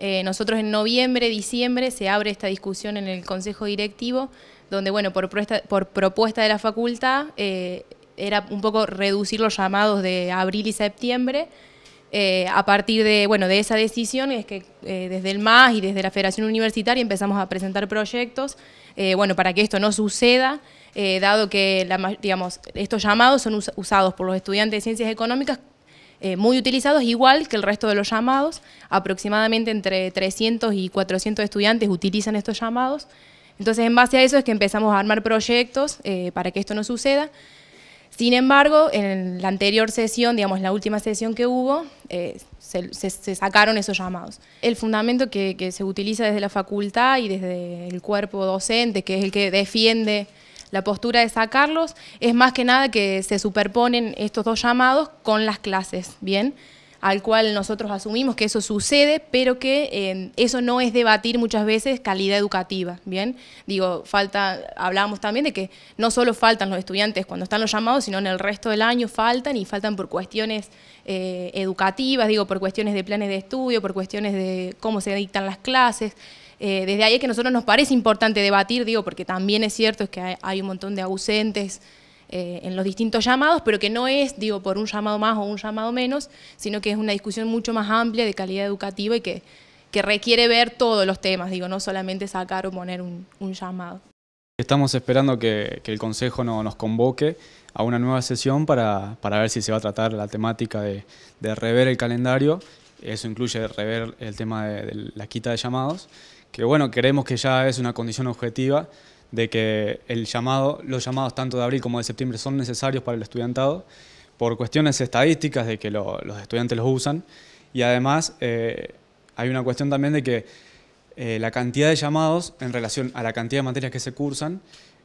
Eh, nosotros en noviembre, diciembre se abre esta discusión en el Consejo Directivo, donde, bueno, por, propuesta, de la facultad eh, era un poco reducir los llamados de abril y septiembre. Eh, a partir de, bueno, de esa decisión es que desde el MAS y desde la Federación Universitaria empezamos a presentar proyectos, bueno, para que esto no suceda, dado que, digamos, estos llamados son usados por los estudiantes de ciencias económicas eh, muy utilizados, igual que el resto de los llamados. Aproximadamente entre 300 y 400 estudiantes utilizan estos llamados. Entonces, en base a eso es que empezamos a armar proyectos eh, para que esto no suceda. Sin embargo, en la anterior sesión, digamos la última sesión que hubo, eh, se, sacaron esos llamados. El fundamento que se utiliza desde la facultad y desde el cuerpo docente, que es el que defiende la postura de sacarlos es más que nada que se superponen estos dos llamados con las clases, ¿bien? al cual nosotros asumimos que eso sucede, pero que eh, eso no es debatir muchas veces calidad educativa, ¿bien? Digo, falta, hablábamos también de que no solo faltan los estudiantes cuando están los llamados, sino en el resto del año faltan y faltan por cuestiones eh, educativas, digo, por cuestiones de planes de estudio, por cuestiones de cómo se dictan las clases. Eh, desde ahí es que a nosotros nos parece importante debatir, digo, porque también es cierto es que hay un montón de ausentes, eh, en los distintos llamados, pero que no es, digo, por un llamado más o un llamado menos, sino que es una discusión mucho más amplia de calidad educativa y que, requiere ver todos los temas, digo, no solamente sacar o poner un, llamado. Estamos esperando que, el Consejo nos convoque a una nueva sesión para, ver si se va a tratar la temática de, rever el calendario. Eso incluye rever el tema de la quita de llamados, que bueno, queremos que ya es una condición objetiva de que el llamado, los llamados tanto de abril como de septiembre son necesarios para el estudiantado por cuestiones estadísticas de que los estudiantes los usan y además eh, hay una cuestión también de que eh, la cantidad de llamados en relación a la cantidad de materias que se cursan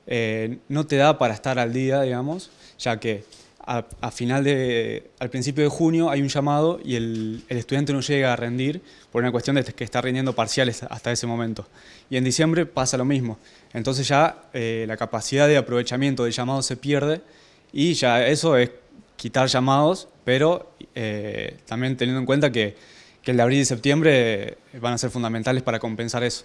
eh, no te da para estar al día, digamos, ya que a, final de, al principio de junio hay un llamado y el, el, estudiante no llega a rendir por una cuestión de que está rindiendo parciales hasta ese momento. Y en diciembre pasa lo mismo. Entonces ya eh, la capacidad de aprovechamiento de llamado se pierde y ya eso es quitar llamados, pero eh, también teniendo en cuenta que, que el de abril y septiembre eh, van a ser fundamentales para compensar eso.